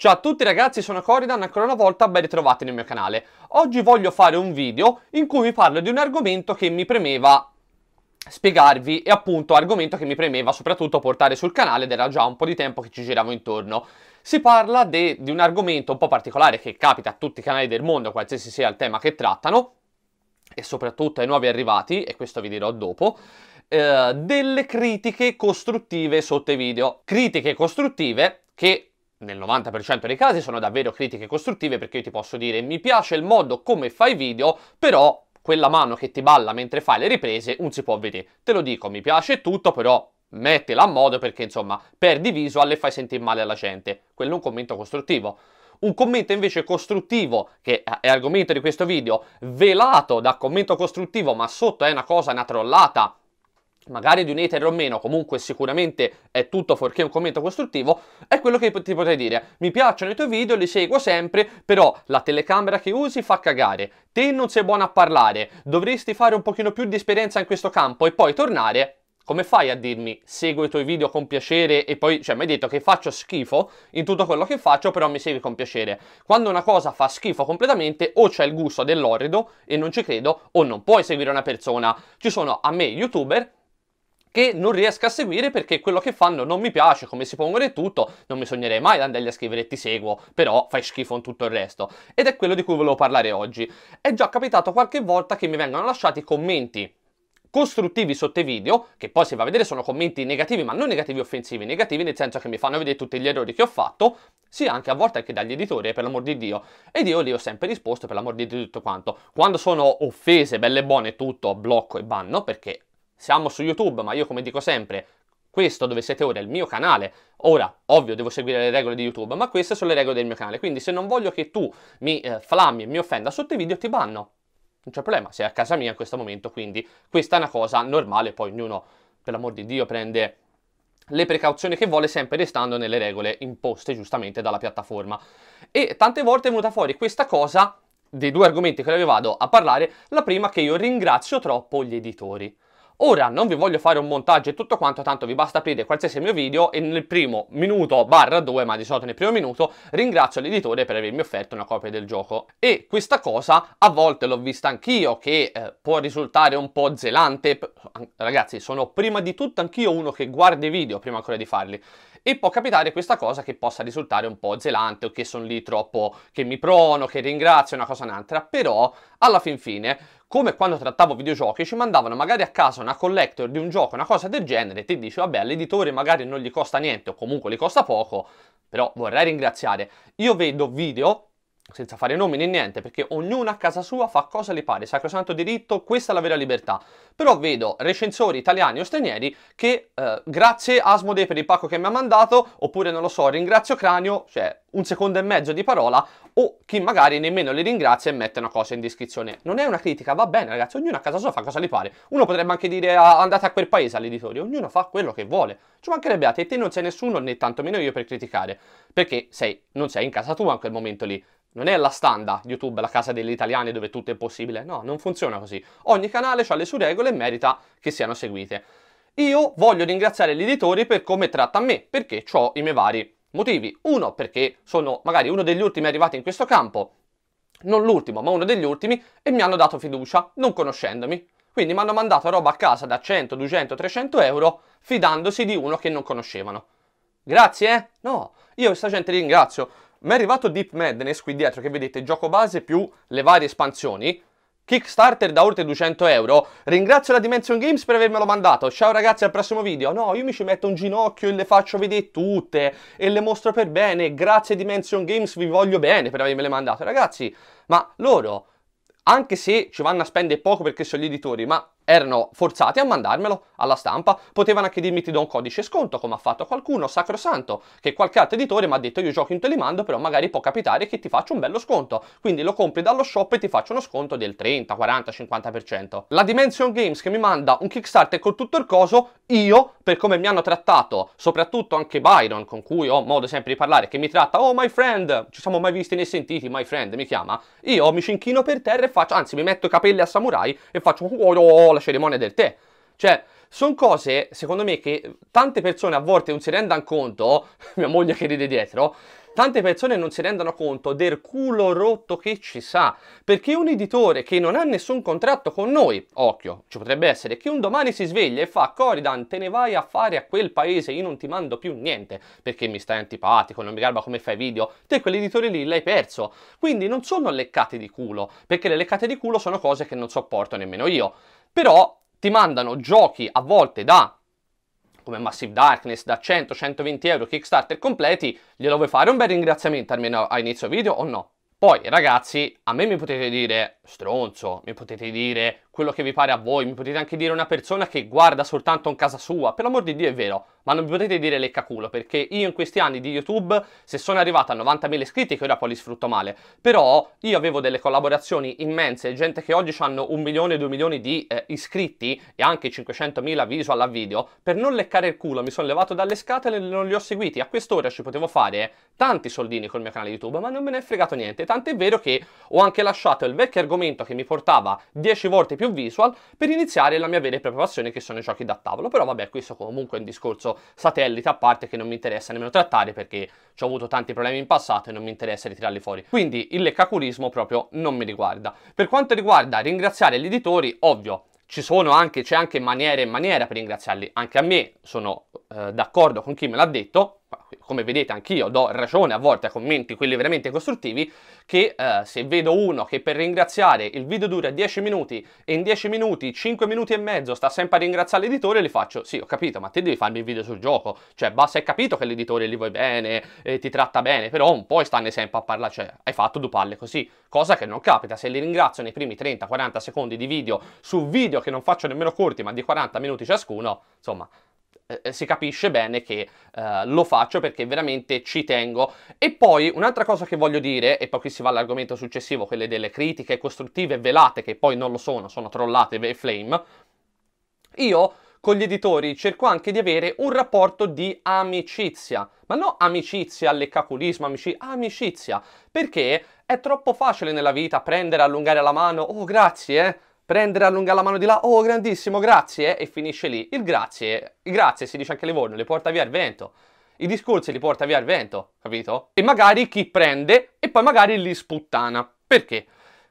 Ciao a tutti ragazzi, sono Coridan, ancora una volta ben ritrovati nel mio canale. Oggi voglio fare un video in cui vi parlo di un argomento che mi premeva spiegarvi e appunto argomento che mi premeva soprattutto portare sul canale ed era già un po' di tempo che ci giravo intorno. Si parla de, di un argomento un po' particolare che capita a tutti i canali del mondo, qualsiasi sia il tema che trattano, e soprattutto ai nuovi arrivati, e questo vi dirò dopo, eh, delle critiche costruttive sotto i video. Critiche costruttive che nel 90% dei casi sono davvero critiche costruttive perché io ti posso dire mi piace il modo come fai video, però quella mano che ti balla mentre fai le riprese non si può vedere. Te lo dico, mi piace tutto, però mettila a modo perché insomma perdi visual e fai sentire male alla gente. Quello è un commento costruttivo. Un commento invece costruttivo, che è argomento di questo video, velato da commento costruttivo ma sotto è una cosa, una trollata, magari di un hater o meno, comunque sicuramente è tutto fuorché un commento costruttivo, è quello che ti potrei dire. Mi piacciono i tuoi video, li seguo sempre, però la telecamera che usi fa cagare, te non sei buono a parlare, dovresti fare un pochino più di esperienza in questo campo e poi tornare come fai a dirmi seguo i tuoi video con piacere e poi, cioè, mi hai detto che faccio schifo in tutto quello che faccio, però mi segui con piacere. Quando una cosa fa schifo completamente, o c'è il gusto dell'orrido e non ci credo, o non puoi seguire una persona. Ci sono a me youtuber che non riesco a seguire perché quello che fanno non mi piace, come si pongono e tutto, non mi sognerei mai ad andargli a scrivere ti seguo, però fai schifo in tutto il resto. Ed è quello di cui volevo parlare oggi. È già capitato qualche volta che mi vengano lasciati commenti costruttivi sotto i video, che poi si va a vedere sono commenti negativi, ma non negativi offensivi, negativi nel senso che mi fanno vedere tutti gli errori che ho fatto, sì anche a volte anche dagli editori, eh, per l'amor di Dio, ed io li ho sempre risposto per l'amor di Dio tutto quanto. Quando sono offese, belle e buone, tutto, blocco e banno, perché siamo su YouTube, ma io come dico sempre, questo dove siete ora è il mio canale. Ora, ovvio, devo seguire le regole di YouTube, ma queste sono le regole del mio canale. Quindi se non voglio che tu mi eh, flammi e mi offenda sotto i video, ti banno. Non c'è problema, sei a casa mia in questo momento, quindi questa è una cosa normale, poi ognuno, per l'amor di Dio, prende le precauzioni che vuole sempre restando nelle regole imposte giustamente dalla piattaforma. E tante volte è venuta fuori questa cosa dei due argomenti che vi vado a parlare, la prima che io ringrazio troppo gli editori. Ora non vi voglio fare un montaggio e tutto quanto, tanto vi basta aprire qualsiasi mio video e nel primo minuto barra due, ma di solito nel primo minuto, ringrazio l'editore per avermi offerto una copia del gioco. E questa cosa a volte l'ho vista anch'io, che eh, può risultare un po' zelante. Ragazzi, sono prima di tutto anch'io uno che guarda i video prima ancora di farli e può capitare questa cosa che possa risultare un po' zelante o che sono lì troppo che mi prono, che ringrazio, una cosa o un'altra, però alla fin fine come quando trattavo videogiochi, ci mandavano magari a casa una collector di un gioco, una cosa del genere, e ti dice vabbè, all'editore magari non gli costa niente, o comunque gli costa poco, però vorrei ringraziare. Io vedo video senza fare nomi né niente, perché ognuno a casa sua fa cosa le pare, sacrosanto diritto, questa è la vera libertà. Però vedo recensori italiani o stranieri che eh, grazie Asmode per il pacco che mi ha mandato, oppure non lo so, ringrazio Cranio, cioè un secondo e mezzo di parola, o chi magari nemmeno li ringrazia e mette una cosa in descrizione. Non è una critica, va bene ragazzi, ognuno a casa sua fa cosa le pare. Uno potrebbe anche dire ah, andate a quel paese all'editore, ognuno fa quello che vuole. Ci mancherebbe a te, te non sei nessuno né tantomeno io per criticare, perché sei, non sei in casa tua in quel momento lì. Non è la standa YouTube, la casa degli italiani dove tutto è possibile. No, non funziona così. Ogni canale ha le sue regole e merita che siano seguite. Io voglio ringraziare gli editori per come tratta me, perché ho i miei vari motivi. Uno, perché sono magari uno degli ultimi arrivati in questo campo, non l'ultimo, ma uno degli ultimi, e mi hanno dato fiducia, non conoscendomi. Quindi mi hanno mandato roba a casa da 100, 200, 300 euro, fidandosi di uno che non conoscevano. Grazie? Eh? No, io questa gente ringrazio. Mi è arrivato Deep Madness qui dietro che vedete gioco base più le varie espansioni. Kickstarter da oltre 200 euro. Ringrazio la Dimension Games per avermelo mandato. Ciao ragazzi, al prossimo video. No, io mi ci metto un ginocchio e le faccio vedere tutte e le mostro per bene. Grazie Dimension Games, vi voglio bene per avermele mandato. Ragazzi, ma loro, anche se ci vanno a spendere poco perché sono gli editori, ma erano forzati a mandarmelo alla stampa, potevano anche dirmi ti do un codice sconto, come ha fatto qualcuno, sacrosanto, che qualche altro editore mi ha detto io gioco in te li mando, però magari può capitare che ti faccio un bello sconto, quindi lo compri dallo shop e ti faccio uno sconto del 30, 40, 50%. La Dimension Games che mi manda un Kickstarter con tutto il coso, io, per come mi hanno trattato, soprattutto anche Byron, con cui ho modo sempre di parlare, che mi tratta, oh my friend, ci siamo mai visti né sentiti, my friend mi chiama, io mi cinchino per terra e faccio, anzi mi metto i capelli a samurai e faccio, oh, oh, oh alla cerimonia del tè. Cioè, sono cose, secondo me, che tante persone a volte non si rendano conto, mia moglie che ride dietro, tante persone non si rendono conto del culo rotto che ci sa, perché un editore che non ha nessun contratto con noi, occhio, ci potrebbe essere, che un domani si sveglia e fa Coridan, te ne vai a fare a quel paese, io non ti mando più niente, perché mi stai antipatico, non mi garba come fai video, te quell'editore lì l'hai perso. Quindi non sono leccate di culo, perché le leccate di culo sono cose che non sopporto nemmeno io però ti mandano giochi a volte da come Massive Darkness da 100-120 euro Kickstarter completi, glielo vuoi fare un bel ringraziamento almeno a inizio video o no? Poi ragazzi, a me mi potete dire stronzo, mi potete dire quello che vi pare a voi, mi potete anche dire una persona che guarda soltanto in casa sua, per l'amor di Dio è vero, ma non mi potete dire leccaculo, perché io in questi anni di YouTube, se sono arrivato a 90.000 iscritti, che ora poi li sfrutto male, però io avevo delle collaborazioni immense, gente che oggi hanno un milione, due milioni di eh, iscritti e anche 500.000 visual a video, per non leccare il culo mi sono levato dalle scatole e non li ho seguiti, a quest'ora ci potevo fare tanti soldini col mio canale YouTube, ma non me ne è fregato niente, tant'è vero che ho anche lasciato il vecchio argomento che mi portava 10 volte più più visual per iniziare la mia vera e propria passione che sono i giochi da tavolo, però vabbè questo comunque è un discorso satellite a parte che non mi interessa nemmeno trattare perché ho avuto tanti problemi in passato e non mi interessa ritirarli fuori, quindi il leccaculismo proprio non mi riguarda. Per quanto riguarda ringraziare gli editori, ovvio, ci sono anche, c'è anche maniera e maniera per ringraziarli, anche a me sono eh, d'accordo con chi me l'ha detto, come vedete anch'io do ragione a volte a commenti, quelli veramente costruttivi, che eh, se vedo uno che per ringraziare il video dura 10 minuti e in 10 minuti, 5 minuti e mezzo sta sempre a ringraziare l'editore, gli faccio, sì ho capito, ma te devi farmi il video sul gioco, cioè basta hai capito che l'editore li vuoi bene, eh, ti tratta bene, però un po' stanne sempre a parlare, cioè hai fatto due palle così, cosa che non capita, se li ringrazio nei primi 30-40 secondi di video su video che non faccio nemmeno corti ma di 40 minuti ciascuno, insomma eh, eh, si capisce bene che eh, lo faccio perché veramente ci tengo. E poi un'altra cosa che voglio dire, e poi qui si va all'argomento successivo, quelle delle critiche costruttive velate, che poi non lo sono, sono trollate e flame, io con gli editori cerco anche di avere un rapporto di amicizia, ma non amicizia, leccaculismo, amicizia, amicizia, perché è troppo facile nella vita prendere, allungare la mano, oh grazie, eh, prendere, allunga la mano di là, oh grandissimo, grazie, e finisce lì. Il grazie, il grazie si dice anche a Livorno, le porta via il vento. I discorsi li porta via il vento, capito? E magari chi prende e poi magari li sputtana. Perché?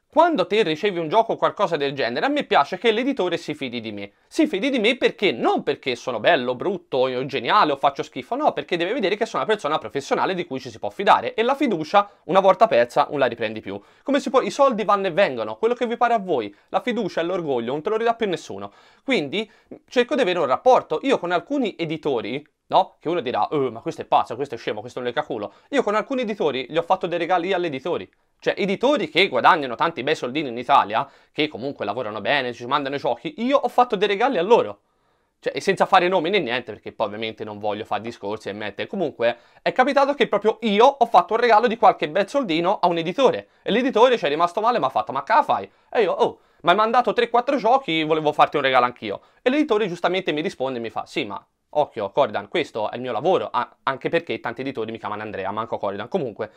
Quando te ricevi un gioco o qualcosa del genere, a me piace che l'editore si fidi di me. Si fidi di me perché non perché sono bello, brutto, o geniale o faccio schifo, no, perché deve vedere che sono una persona professionale di cui ci si può fidare e la fiducia, una volta persa, non la riprendi più. Come si può, i soldi vanno e vengono, quello che vi pare a voi, la fiducia e l'orgoglio non te lo ridà più nessuno. Quindi cerco di avere un rapporto. Io con alcuni editori, No? Che uno dirà, oh, ma questo è pazzo, questo è scemo, questo non è caculo. Io con alcuni editori gli ho fatto dei regali agli editori. Cioè, editori che guadagnano tanti bei soldini in Italia, che comunque lavorano bene, ci mandano i giochi, io ho fatto dei regali a loro. Cioè, e senza fare nomi né niente, perché poi ovviamente non voglio fare discorsi e mettere. Comunque, è capitato che proprio io ho fatto un regalo di qualche bel soldino a un editore. E l'editore ci è rimasto male, e mi ha fatto, ma che fai? E io, oh, mi hai mandato 3-4 giochi, volevo farti un regalo anch'io. E l'editore giustamente mi risponde e mi fa, sì, ma occhio, Cordan, questo è il mio lavoro, anche perché tanti editori mi chiamano Andrea, manco Cordan. Comunque...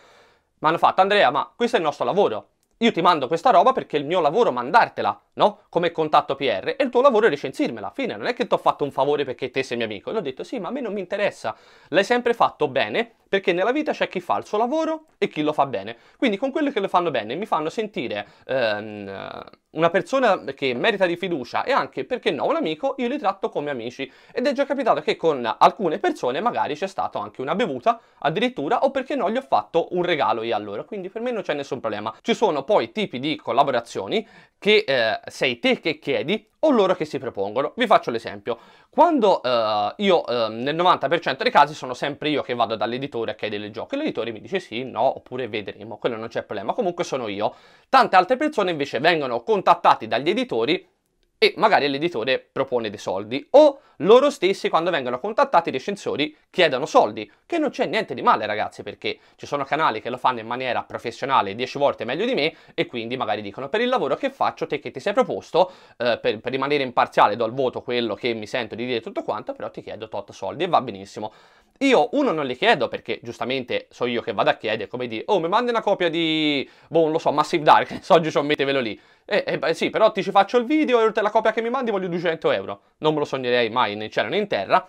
Ma hanno fatto Andrea, ma questo è il nostro lavoro. Io ti mando questa roba perché è il mio lavoro mandartela, no? Come contatto PR e il tuo lavoro è recensirmela. Fine, non è che ti ho fatto un favore perché te sei mio amico. E l'ho detto, sì, ma a me non mi interessa. L'hai sempre fatto bene perché nella vita c'è chi fa il suo lavoro e chi lo fa bene. Quindi con quelli che lo fanno bene mi fanno sentire ehm, una persona che merita di fiducia e anche, perché no, un amico, io li tratto come amici. Ed è già capitato che con alcune persone magari c'è stata anche una bevuta, addirittura, o perché no, gli ho fatto un regalo io a loro. Quindi per me non c'è nessun problema. Ci sono poi tipi di collaborazioni che eh, sei te che chiedi o loro che si propongono. Vi faccio l'esempio. Quando eh, io eh, nel 90% dei casi sono sempre io che vado dall'editore a chiedere il gioco e l'editore mi dice sì, no, oppure vedremo, quello non c'è problema, comunque sono io. Tante altre persone invece vengono contattati dagli editori e magari l'editore propone dei soldi o loro stessi quando vengono contattati i recensori chiedono soldi, che non c'è niente di male ragazzi perché ci sono canali che lo fanno in maniera professionale 10 volte meglio di me e quindi magari dicono per il lavoro che faccio te che ti sei proposto eh, per, per, rimanere imparziale do il voto quello che mi sento di dire tutto quanto però ti chiedo tot soldi e va benissimo. Io uno non li chiedo perché giustamente so io che vado a chiedere come dire oh mi mandi una copia di boh non lo so Massive Dark, so oggi ci ho mettevelo lì. e beh, sì però ti ci faccio il video e te la la copia che mi mandi voglio 200 euro. Non me lo sognerei mai né in cielo né in terra.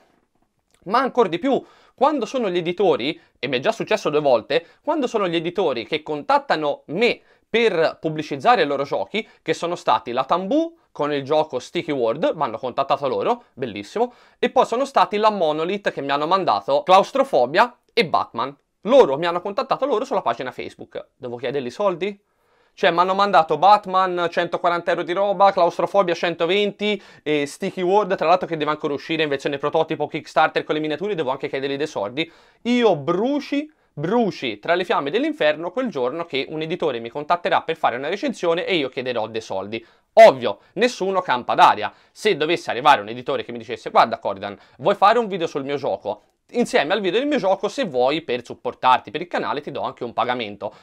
Ma ancora di più, quando sono gli editori, e mi è già successo due volte, quando sono gli editori che contattano me per pubblicizzare i loro giochi, che sono stati la Tambu con il gioco Sticky World, mi hanno contattato loro, bellissimo, e poi sono stati la Monolith che mi hanno mandato Claustrofobia e Batman. Loro mi hanno contattato loro sulla pagina Facebook. Devo chiedergli i soldi? Cioè, mi hanno mandato Batman 140 euro di roba, Claustrofobia 120 e Sticky World, tra l'altro che deve ancora uscire in versione prototipo Kickstarter con le miniature, devo anche chiedergli dei soldi. Io bruci, bruci tra le fiamme dell'inferno quel giorno che un editore mi contatterà per fare una recensione e io chiederò dei soldi. Ovvio, nessuno campa d'aria. Se dovesse arrivare un editore che mi dicesse guarda Cordan, vuoi fare un video sul mio gioco? insieme al video del mio gioco se vuoi per supportarti per il canale ti do anche un pagamento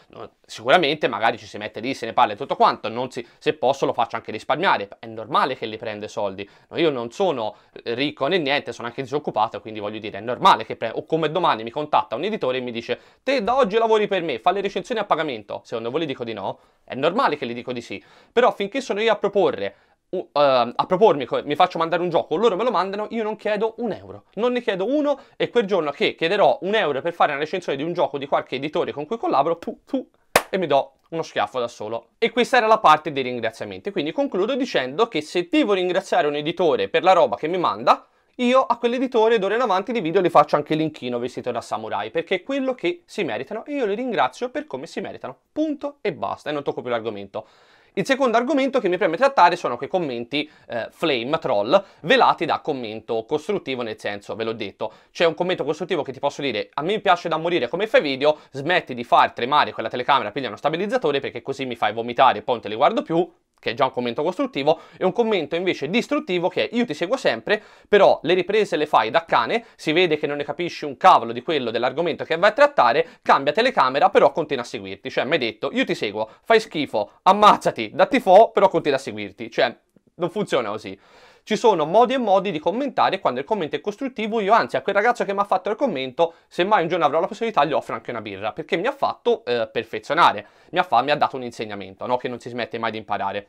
sicuramente magari ci si mette lì se ne parla e tutto quanto si, se posso lo faccio anche risparmiare è normale che li prende soldi io non sono eh, ricco né niente sono anche disoccupato quindi voglio dire è normale che pre- o come domani mi contatta un editore e mi dice te da oggi lavori per me fa le recensioni a pagamento secondo voi gli dico di no è normale che gli dico di sì però finché sono io a proporre Uh, a propormi, mi faccio mandare un gioco, loro me lo mandano, io non chiedo un euro, non ne chiedo uno e quel giorno che chiederò un euro per fare una recensione di un gioco di qualche editore con cui collaboro, tu, tu, e mi do uno schiaffo da solo. E questa era la parte dei ringraziamenti, quindi concludo dicendo che se devo ringraziare un editore per la roba che mi manda, io a quell'editore d'ora in avanti di video li faccio anche l'inchino vestito da samurai, perché è quello che si meritano e io li ringrazio per come si meritano. Punto e basta, e non tocco più l'argomento. Il secondo argomento che mi preme trattare sono quei commenti eh, flame, troll, velati da commento costruttivo, nel senso, ve l'ho detto, c'è un commento costruttivo che ti posso dire, a me piace da morire come fai video, smetti di far tremare quella telecamera, piglia uno stabilizzatore perché così mi fai vomitare e poi non te li guardo più, che è già un commento costruttivo, e un commento invece distruttivo che è io ti seguo sempre, però le riprese le fai da cane, si vede che non ne capisci un cavolo di quello dell'argomento che vai a trattare, cambia telecamera, però continua a seguirti. Cioè, mi hai detto, io ti seguo, fai schifo, ammazzati, datti fo, però continua a seguirti. Cioè, non funziona così. Ci sono modi e modi di commentare quando il commento è costruttivo. Io anzi a quel ragazzo che mi ha fatto il commento, se mai un giorno avrò la possibilità, gli offro anche una birra, perché mi ha fatto eh, perfezionare, mi ha, fa, mi ha dato un insegnamento, no? che non si smette mai di imparare.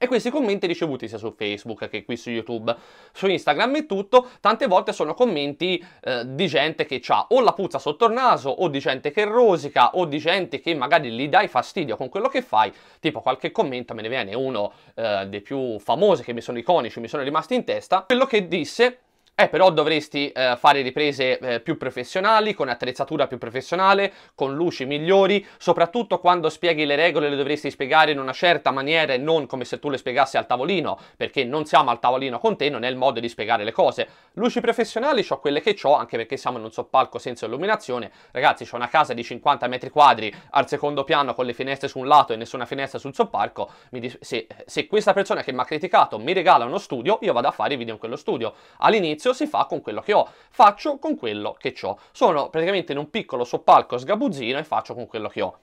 E questi commenti ricevuti sia su Facebook che qui su YouTube, su Instagram e tutto, tante volte sono commenti eh, di gente che ha o la puzza sotto il naso, o di gente che rosica, o di gente che magari gli dai fastidio con quello che fai, tipo qualche commento, me ne viene uno eh, dei più famosi che mi sono iconici, mi sono rimasti in testa, quello che disse eh, però dovresti eh, fare riprese eh, più professionali, con attrezzatura più professionale, con luci migliori, soprattutto quando spieghi le regole le dovresti spiegare in una certa maniera e non come se tu le spiegassi al tavolino, perché non siamo al tavolino con te, non è il modo di spiegare le cose. Luci professionali ho quelle che ho, anche perché siamo in un soppalco senza illuminazione. Ragazzi, c'ho una casa di 50 metri quadri al secondo piano con le finestre su un lato e nessuna finestra sul soppalco. Se, se questa persona che mi ha criticato mi regala uno studio, io vado a fare i video in quello studio. All'inizio negozio si fa con quello che ho, faccio con quello che ho. Sono praticamente in un piccolo soppalco sgabuzzino e faccio con quello che ho.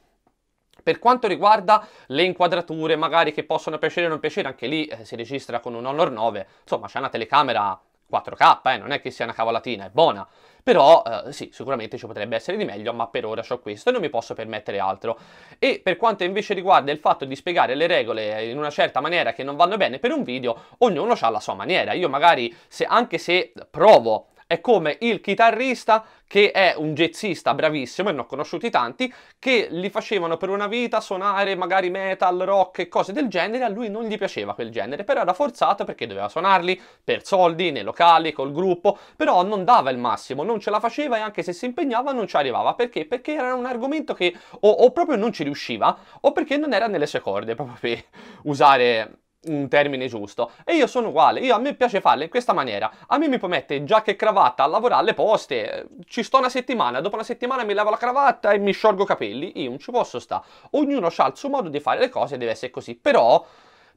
Per quanto riguarda le inquadrature, magari che possono piacere o non piacere, anche lì eh, si registra con un Honor 9, insomma c'è una telecamera 4K, eh, non è che sia una cavolatina, è buona. Però eh, sì, sicuramente ci potrebbe essere di meglio, ma per ora ho questo e non mi posso permettere altro. E per quanto invece riguarda il fatto di spiegare le regole in una certa maniera che non vanno bene per un video, ognuno ha la sua maniera. Io magari, se, anche se provo è come il chitarrista che è un jazzista bravissimo, e ne ho conosciuti tanti, che li facevano per una vita suonare magari metal, rock e cose del genere, a lui non gli piaceva quel genere, però era forzato perché doveva suonarli per soldi, nei locali, col gruppo, però non dava il massimo, non ce la faceva e anche se si impegnava non ci arrivava, perché? Perché era un argomento che o, o proprio non ci riusciva, o perché non era nelle sue corde, proprio per usare un termine giusto. E io sono uguale, io a me piace farle in questa maniera. A me mi può mettere giacca e cravatta a lavorare alle poste, ci sto una settimana, dopo una settimana mi lavo la cravatta e mi sciolgo i capelli, io non ci posso sta. Ognuno ha il suo modo di fare le cose, deve essere così, però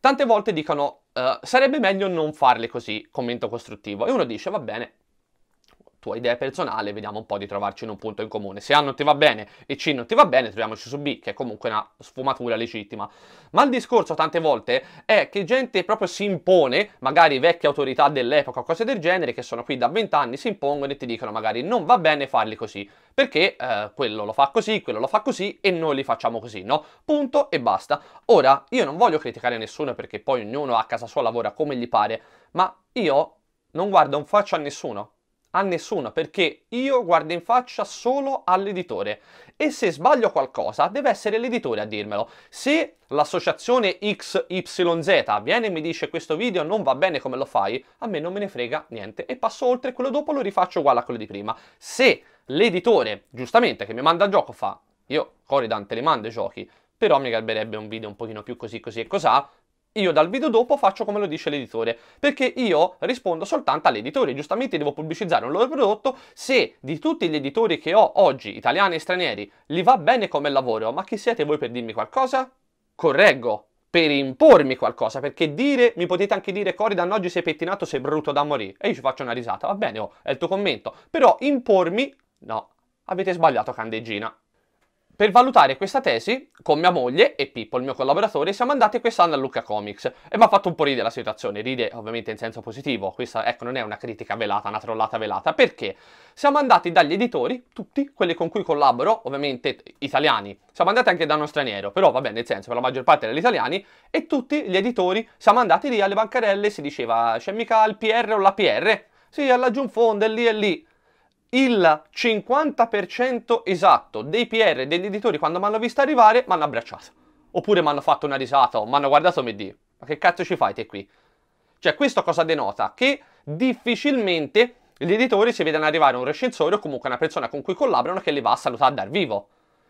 tante volte dicono uh, sarebbe meglio non farle così, commento costruttivo, e uno dice va bene, tua idea personale, vediamo un po' di trovarci in un punto in comune. Se A non ti va bene e C non ti va bene, troviamoci su B, che è comunque una sfumatura legittima. Ma il discorso tante volte è che gente proprio si impone, magari vecchie autorità dell'epoca o cose del genere, che sono qui da vent'anni, si impongono e ti dicono magari non va bene farli così, perché eh, quello lo fa così, quello lo fa così e noi li facciamo così, no? Punto e basta. Ora, io non voglio criticare nessuno perché poi ognuno a casa sua lavora come gli pare, ma io non guardo un faccio a nessuno a nessuno perché io guardo in faccia solo all'editore e se sbaglio qualcosa deve essere l'editore a dirmelo. Se l'associazione XYZ viene e mi dice questo video non va bene come lo fai, a me non me ne frega niente e passo oltre quello dopo lo rifaccio uguale a quello di prima. Se l'editore, giustamente, che mi manda il gioco fa, io Coridan te le mando i giochi, però mi garberebbe un video un pochino più così così e cos'ha, io dal video dopo faccio come lo dice l'editore, perché io rispondo soltanto all'editore, giustamente devo pubblicizzare un loro prodotto, se di tutti gli editori che ho oggi, italiani e stranieri, li va bene come lavoro, ma chi siete voi per dirmi qualcosa? Correggo, per impormi qualcosa, perché dire, mi potete anche dire Cori da oggi sei pettinato, sei brutto da morire, e io ci faccio una risata, va bene, oh, è il tuo commento, però impormi, no, avete sbagliato candeggina. Per valutare questa tesi, con mia moglie e Pippo, il mio collaboratore, siamo andati quest'anno a Luca Comics e mi ha fatto un po' ridere la situazione, ride ovviamente in senso positivo, questa ecco non è una critica velata, una trollata velata, perché siamo andati dagli editori, tutti, quelli con cui collaboro, ovviamente italiani, siamo andati anche da uno straniero, però va bene, nel senso per la maggior parte erano italiani, e tutti gli editori siamo andati lì alle bancarelle, si diceva c'è mica il PR o la PR? Sì, è laggiù in fondo, è lì è lì il 50% esatto dei PR, degli editori, quando mi hanno visto arrivare, mi hanno abbracciato. Oppure mi hanno fatto una risata, o mi hanno guardato come dire, ma che cazzo ci fai te qui? Cioè, questo cosa denota? Che difficilmente gli editori si vedono arrivare un recensore o comunque una persona con cui collaborano che li va a salutare dal vivo.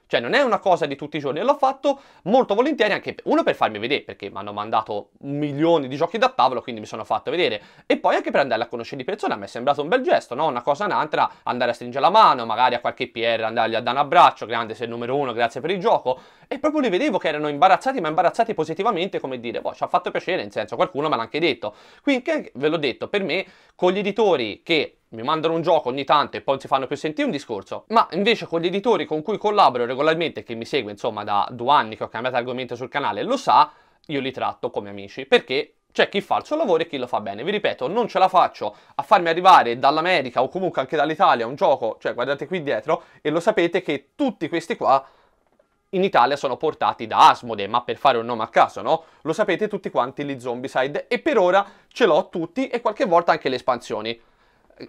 Cioè non è una cosa di tutti i giorni, l'ho fatto molto volentieri anche uno per farmi vedere, perché mi hanno mandato milioni di giochi da tavolo, quindi mi sono fatto vedere, e poi anche per andare a conoscere di persona, mi è sembrato un bel gesto, no? Una cosa un'altra, andare a stringere la mano, magari a qualche PR, andargli a dare un abbraccio, grande sei il numero uno, grazie per il gioco, e proprio li vedevo che erano imbarazzati, ma imbarazzati positivamente, come dire, boh, ci ha fatto piacere, in senso qualcuno me l'ha anche detto. Quindi, che, ve l'ho detto, per me, con gli editori che mi mandano un gioco ogni tanto e poi si fanno più sentire un discorso, ma invece con gli editori con cui collaboro regolarmente, che mi segue insomma da due anni che ho cambiato argomento sul canale, lo sa, io li tratto come amici, perché c'è chi fa il suo lavoro e chi lo fa bene. Vi ripeto, non ce la faccio a farmi arrivare dall'America o comunque anche dall'Italia un gioco, cioè guardate qui dietro, e lo sapete che tutti questi qua in Italia sono portati da Asmode, ma per fare un nome a caso, no? Lo sapete tutti quanti gli Zombicide e per ora ce l'ho tutti e qualche volta anche le espansioni.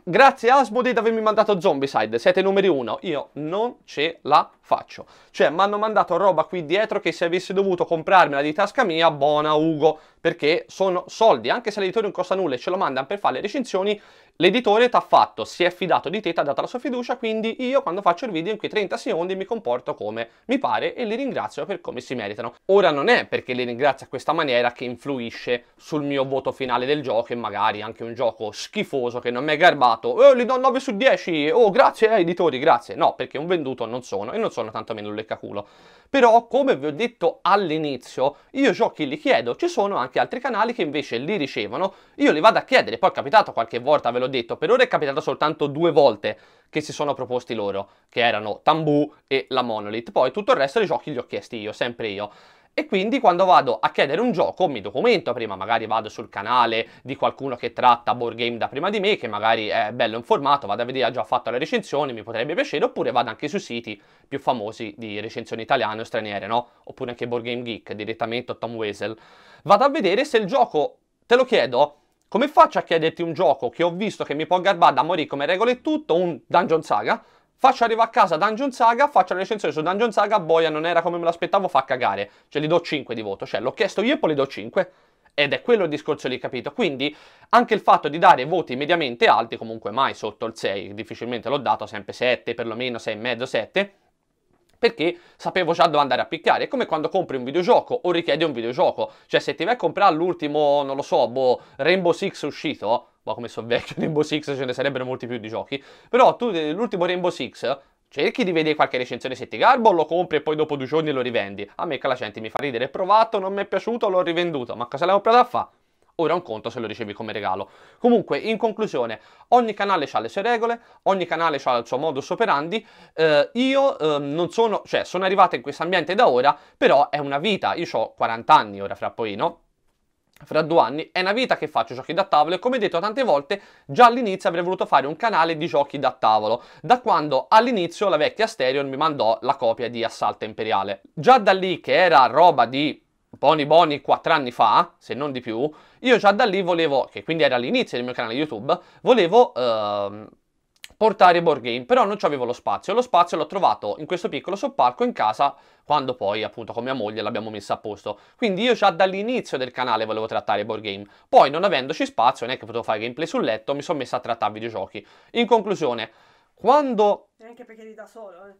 Grazie Asmodee di avermi mandato Zombicide, siete numeri uno. Io non ce la faccio. Cioè, mi hanno mandato roba qui dietro che se avessi dovuto comprarmela di tasca mia, buona Ugo, perché sono soldi, anche se l'editore non costa nulla e ce lo mandano per fare le recensioni, L'editore ti ha fatto, si è fidato di te, ti ha dato la sua fiducia, quindi io quando faccio il video in quei 30 secondi mi comporto come mi pare e li ringrazio per come si meritano. Ora non è perché li ringrazio a questa maniera che influisce sul mio voto finale del gioco e magari anche un gioco schifoso che non mi è garbato, oh, eh, li do 9 su 10, oh grazie eh, editori, grazie. No, perché un venduto non sono e non sono tantomeno un leccaculo. Però, come vi ho detto all'inizio, io giochi li chiedo, ci sono anche altri canali che invece li ricevono, io li vado a chiedere, poi è capitato qualche volta, ve l'ho detto, per ora è capitato soltanto due volte che si sono proposti loro, che erano Tambù e la Monolith, poi tutto il resto dei giochi li ho chiesti io, sempre io e quindi quando vado a chiedere un gioco mi documento prima, magari vado sul canale di qualcuno che tratta board game da prima di me, che magari è bello informato, vado a vedere, ha già fatto le recensioni, mi potrebbe piacere, oppure vado anche sui siti più famosi di recensioni italiane o straniere, no? Oppure anche Board Game Geek, direttamente o Tom Wesel. Vado a vedere se il gioco, te lo chiedo, come faccio a chiederti un gioco che ho visto che mi può garbare da morire come regole e tutto, un Dungeon Saga, Faccio arrivare a casa Dungeon Saga, faccio la recensione su Dungeon Saga, boia non era come me l'aspettavo, fa cagare. Cioè gli do 5 di voto, cioè l'ho chiesto io e poi gli do 5. Ed è quello il discorso lì, capito? Quindi anche il fatto di dare voti mediamente alti, comunque mai sotto il 6, difficilmente l'ho dato, sempre 7, perlomeno 6,5, 7, perché sapevo già dove andare a picchiare. È come quando compri un videogioco o richiedi un videogioco. Cioè se ti vai a comprare l'ultimo, non lo so, boh, Rainbow Six uscito, ma come so vecchio, Rainbow Six ce ne sarebbero molti più di giochi, però tu eh, l'ultimo Rainbow Six cerchi di vedere qualche recensione se ti garbo, lo compri e poi dopo due giorni lo rivendi. A me Calacenti mi fa ridere, è provato, non mi è piaciuto, l'ho rivenduto, ma cosa l'hai comprato a fa? Ora un conto se lo ricevi come regalo. Comunque, in conclusione, ogni canale ha le sue regole, ogni canale ha il suo modus operandi. Eh, io eh, non sono, cioè, sono arrivato in questo ambiente da ora, però è una vita. Io ho 40 anni ora, fra poi, no? fra due anni, è una vita che faccio giochi da tavolo e come detto tante volte già all'inizio avrei voluto fare un canale di giochi da tavolo, da quando all'inizio la vecchia Asterion mi mandò la copia di Assalto Imperiale. Già da lì che era roba di buoni buoni 4 anni fa, se non di più, io già da lì volevo, che quindi era l'inizio del mio canale YouTube, volevo... Ehm, portare i board game, però non c'avevo lo spazio. Lo spazio l'ho trovato in questo piccolo soppalco in casa quando poi appunto con mia moglie l'abbiamo messa a posto. Quindi io già dall'inizio del canale volevo trattare i board game, poi non avendoci spazio, non è che potevo fare gameplay sul letto, mi sono messa a trattare videogiochi. In conclusione, quando... E anche perché eri da solo, eh.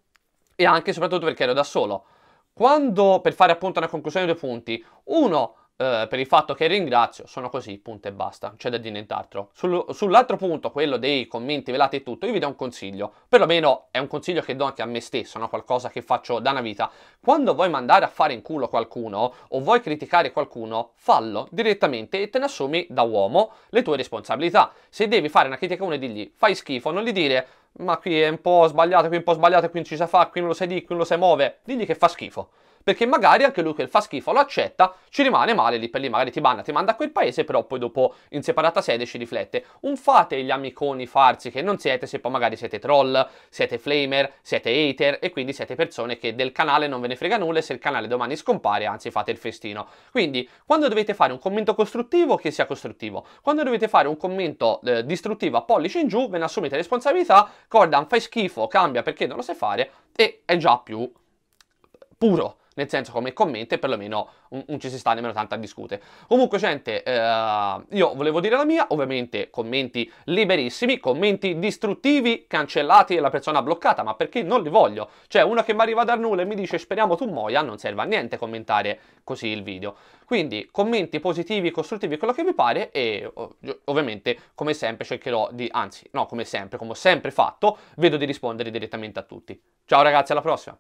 E anche e soprattutto perché ero da solo. Quando, per fare appunto una conclusione dei punti, uno eh, per il fatto che ringrazio, sono così, punto e basta, c'è da dire nient'altro. Sul, sull'altro punto, quello dei commenti velati e tutto, io vi do un consiglio, perlomeno è un consiglio che do anche a me stesso, no? qualcosa che faccio da una vita. Quando vuoi mandare a fare in culo qualcuno o vuoi criticare qualcuno, fallo direttamente e te ne assumi da uomo le tue responsabilità. Se devi fare una critica a uno e digli fai schifo, non gli dire ma qui è un po' sbagliato, qui è un po' sbagliato, qui non ci sa fa, qui non lo sai di, qui non lo sai muove, digli che fa schifo perché magari anche lui che fa schifo lo accetta, ci rimane male lì per lì, magari ti banna, ti manda a quel paese, però poi dopo in separata sede ci riflette. Un fate gli amiconi farsi che non siete se poi magari siete troll, siete flamer, siete hater e quindi siete persone che del canale non ve ne frega nulla e se il canale domani scompare, anzi fate il festino. Quindi quando dovete fare un commento costruttivo, che sia costruttivo. Quando dovete fare un commento eh, distruttivo a pollice in giù, ve ne assumete responsabilità, Cordan fai schifo, cambia perché non lo sai fare e è già più puro nel senso come commenti e perlomeno non ci si sta nemmeno tanto a discutere. Comunque gente, eh, io volevo dire la mia, ovviamente commenti liberissimi, commenti distruttivi, cancellati e la persona bloccata, ma perché non li voglio? Cioè uno che mi arriva dal nulla e mi dice speriamo tu muoia, non serve a niente commentare così il video. Quindi commenti positivi, costruttivi, quello che vi pare e oh, ovviamente come sempre cercherò di, anzi no come sempre, come ho sempre fatto, vedo di rispondere direttamente a tutti. Ciao ragazzi, alla prossima!